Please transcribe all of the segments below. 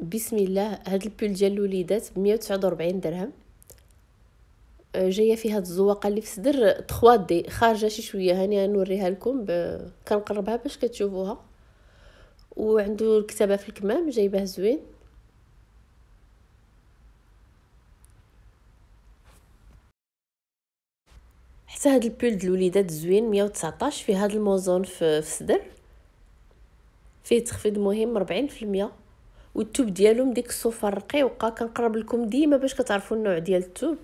بسم الله هاد البول ديال الوليدات ب 149 درهم آه، جايه فيها الزواقه اللي في صدر 3 دي خارجه شي شويه هاني غنوريها لكم ب... كنقربها باش كتشوفوها وعندو الكتابه في الكمام جايباه زوين حتى هاد البول د الوليدات زوين 119 في هاد الموزون في, في صدر فيه تخفيض مهم 40% والتوب ديالهم ديك الصوفه الرقيقه كنقرب لكم ديما باش كتعرفوا النوع ديال التوب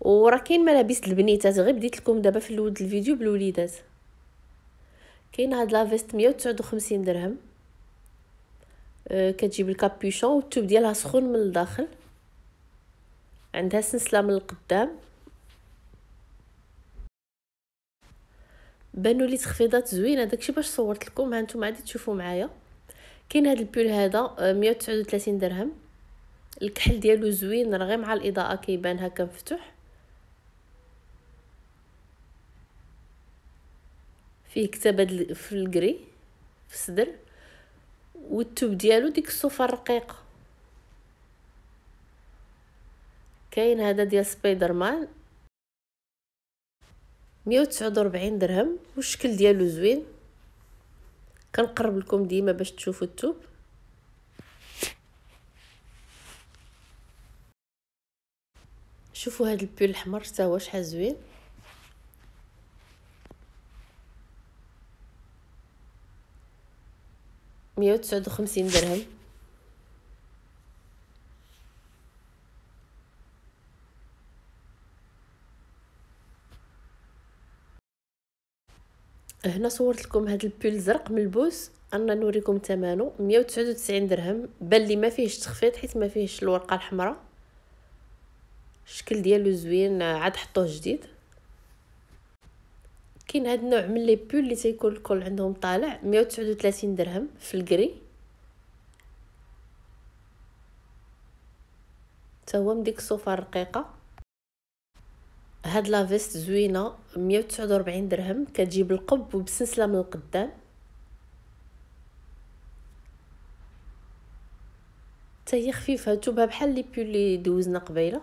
وراه كاين ملابس البنيتات غير بديت لكم دابا في الاول الفيديو بالوليدات كاين هاد لافيست 159 درهم أه كتجيب الكابيشون والتوب ديالها سخون من الداخل عندها سلسله من القدام بانوا لي تخفيضات زوينه داكشي باش صورت لكم ها نتوما عادي تشوفوا معايا كاين هذا البول هذا 139 آه، درهم الكحل ديالو زوين راه غير مع الاضاءه كيبان هكا مفتوح فيه كتاب في الكري في الصدر والتوب ديالو ديك الصوفه الرقيقه كاين هذا ديال سبايدر مان 149 درهم والشكل ديالو زوين كنقرب لكم ديما باش تشوفوا التوب شوفوا هذا البول الحمر حتى هو شحال زوين مية وتسعود وخمسين درهم هنا صورت لكم هذا البول الزرق ملبوس انا نوريكم ثمنه 199 درهم بان لي ما فيهش تخفيض حيت ما فيهش الورقه الحمراء الشكل ديالو زوين عاد حطوه جديد كاين هذا النوع من لي بول اللي تيكون الكل عندهم طالع 139 درهم في الكري تا هو من ديك الصوفه الرقيقه هاد لافيست زوينة مية زوينه 149 درهم كتجيب القب وبسلسله من القدام تاهي خفيفه توبها بحال لي بول لي دوزنا قبيله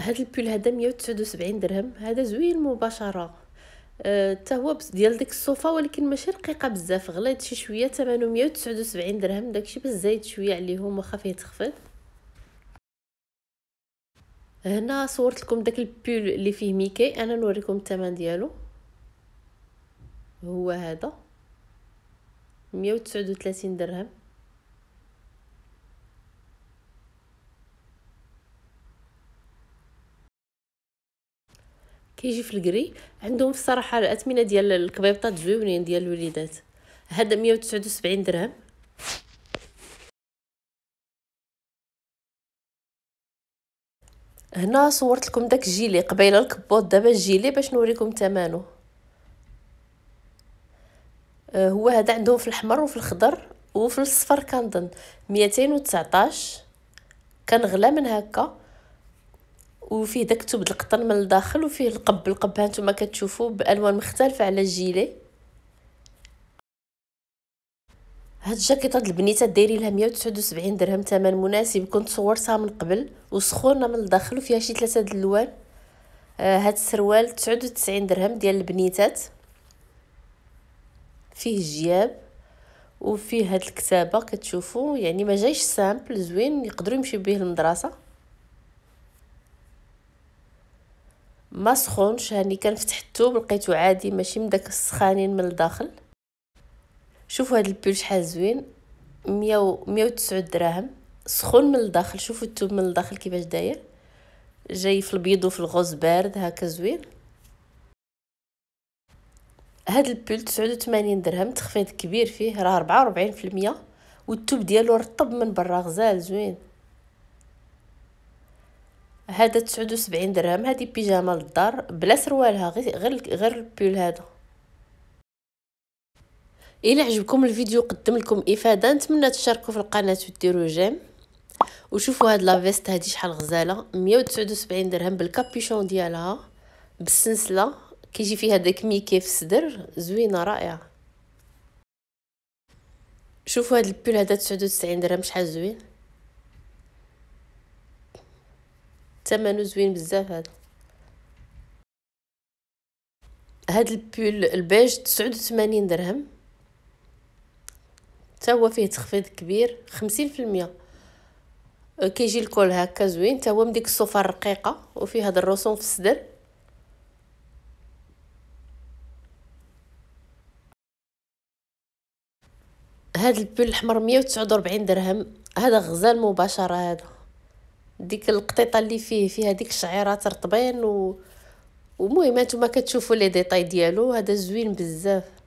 هاد البول هدا مية هذا 179 درهم هدا زوين مباشره آه، تا هو ديال ديك الصوفه ولكن ماشي رقيقه بزاف غليظ شي شويه ثمنه 179 درهم داكشي بس زايد شويه عليهم واخا فيه تخفيض هنا صورت لكم داك البول اللي فيه ميكي انا نوريكم الثمن ديالو هو هذا 139 درهم كيجي في الكري عندهم في الصراحه الاثمنه ديال الكبيبطات زوينين ديال الوليدات هذا 179 درهم هنا صورت لكم داك الجيلي قبيله الكبوط دابا الجيلي باش نوريكم ثمنه آه، هو هذا عندهم في الاحمر وفي الخضر وفي الصفر كنظن 219 كان غلا من هكا وفيه داك تبد القطن من الداخل وفيه القب القب هانتوما كتشوفوا بالوان مختلفه على الجيلي هاد الجاكيط هاد البنيته دايرين لها 179 درهم ثمن مناسب كنت صورتها من قبل وسخونه من الداخل وفيها شي ثلاثه د اللوان آه هاد السروال 99 درهم ديال البنيتات فيه جياب وفيه هاد الكتابه كتشوفوا يعني ما جايش سامبل زوين يقدروا يمشيو به المدرسه ما سخونش هاني كنفتحتو لقيتو عادي ماشي من داك السخانين من الداخل شوفوا هذا البول شحال زوين مية و وتسعود دراهم سخون من الداخل شوفوا التوب من الداخل كيفاش داير جاي في البيض وفي الغوز بارد هكا زوين هاد البول تسعود وثمانين درهم تخفيض كبير فيه راه ربعة وربعين في المية والتوب ديالو رطب من برا غزال زوين هذا تسعود وسبعين درهم هادي بيجامه للدار بلا سروالها غير غير البول هذا الى عجبكم الفيديو قدم لكم افاده نتمنى تشاركوا في القناه وديروا جيم وشوفوا هاد لافيست هادي شحال غزاله 179 درهم بالكابيشون ديالها بالسنسله كيجي فيها داك ميكي في الصدر زوينه رائعه شوفوا هاد البول هذا 99 درهم شحال زوين ثمنه زوين بزاف هذا هاد البول البيج 89 درهم حتى هو فيه تخفيض كبير خمسين في المية أه، كيجي الكول هكا زوين حتى هو من ديك الصوفه الرقيقه وفيه هاد الرسوم في الصدر هاد البول الاحمر 149 درهم هذا غزال مباشره هذا ديك القطيطه اللي فيه فيها ديك الشعيرات رطبين و ومهم انتما كتشوفوا لي ديطاي ديالو هذا زوين بزاف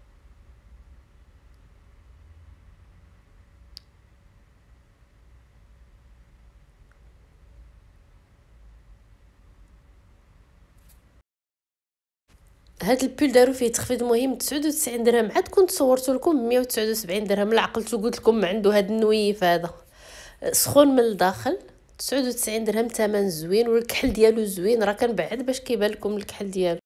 هاد البول دارو فيه تخفيض مهم 99 درهم عاد كنت صورتو لكم 179 درهم عقلت وقلت لكم عنده هاد النويف هذا سخون من الداخل 99 درهم ثمن زوين والكحل ديالو زوين راه كنبعد باش كيبان لكم الكحل ديالو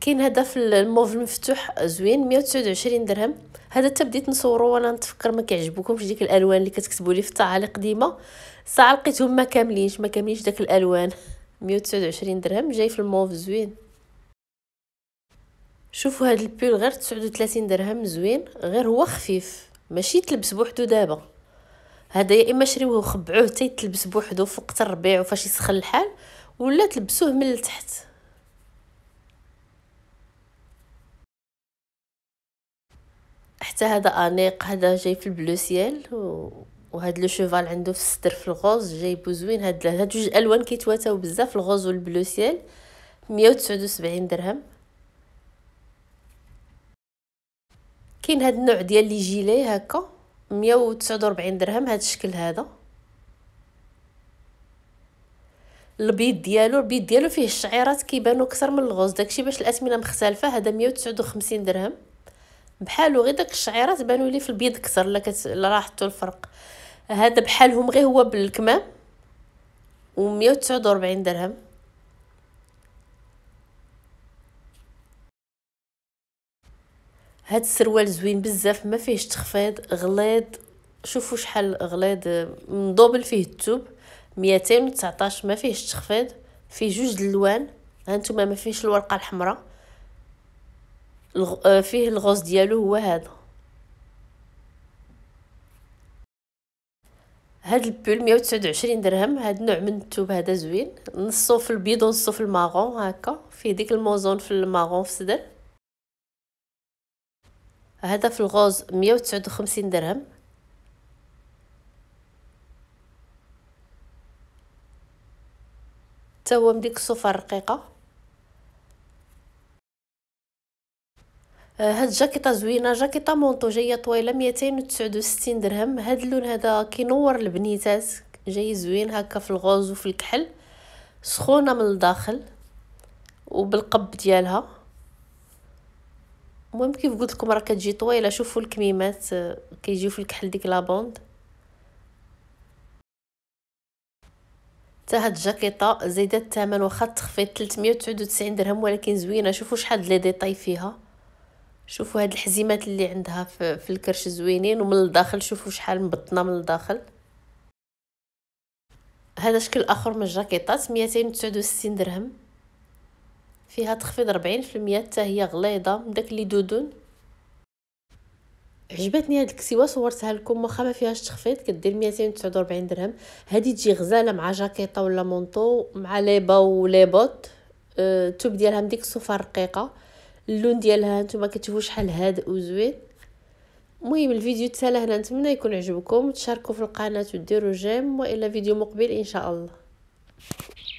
كاين هذا في الموف المفتوح زوين 129 درهم هذا حتى بديت نصورو وانا نتفكر ما كيعجبوكمش ديك الالوان اللي كتكتبوا لي في التعاليق ديما ساعه لقيتهم ما كاملينش ما كاملينش داك الالوان 129 درهم جاي في الموف زوين شوفوا هاد البول غير 39 درهم زوين غير هو خفيف ماشي تلبس بوحدو دابا هذا يا اما شريوه وخبعوه حتى يتلبس بوحدو في وقت الربيع وفاش يسخن الحال ولا تلبسوه من التحت حتى هذا انيق هذا جاي في البلو سيال وهاد لو شوفال عنده في الصدر في الغوز جايبو زوين هاد هاد جوج الوان كيتواتاو بزاف الغوز والبلو سيال 179 درهم كاين هاد النوع ديال لي جيلي هكا 149 درهم هاد الشكل هذا البيض ديالو البيض ديالو فيه الشعيرات كيبانو اكثر من الغوز داكشي باش الاثمنه مختلفه هذا 159 درهم بحالو غير داك الشعيرات بانوا لي في البيض اكثر لا كت... راه الفرق هذا بحالهم غير هو بالكمام و 149 درهم هاد السروال زوين بزاف ما فيهش تخفيض غليظ شوفوا شحال غليظ مضوبل فيه الثوب 219 ما فيهش تخفيض فيه جوج الالوان هانتوما ما فيهش الورقه الحمراء آه، فيه الغوص ديالو هو هذا هاد البول 129 درهم هاد النوع من الثوب هذا زوين نصو في البيض ونصو في الماغون هكا فيه ديك الموزون في الماغون في الصدر هذا في الغوز مية وتسعود وخمسين درهم حتى هو مديك الصوفه الرقيقه آه، هاد جاكيطة زوينه جاكيطه مونطو جايه طويله ميتين 269 درهم هاد اللون هدا كينور البنيتات جاي زوين هكا في الغوز وفي الكحل سخونه من الداخل وبالقب ديالها المهم كيف قلت لكم راه كتجي طويله شوفوا الكميمات آه، كيجيو في الكحل ديك لابوند هاد الجاكيطه زايده الثمن واخا التخفيض 399 درهم ولكن زوينه شوفوا شحال لي ديطاي فيها شوفوا هاد الحزيمات اللي عندها في, في الكرش زوينين ومن الداخل شوفوا شحال مبطنه من الداخل هذا شكل اخر من الجاكيطات 269 درهم فيها تخفيض 40% حتى هي غليظه من داك لي دودون عجبتني هاد الكسيوه صورتها لكم واخا ما فيهاش تخفيض كدير 249 درهم هادي تجي غزاله مع جاكيطه ولا مونطو مع ليبا ولي بوط أه، التوب ديالها من ديك الصوفه الرقيقه اللون ديالها نتوما كتشوفوا شحال هادئ وزوين المهم الفيديو تسالى هنا نتمنى يكون عجبكم تشاركوا في القناه وديروا جيم والى فيديو مقبل ان شاء الله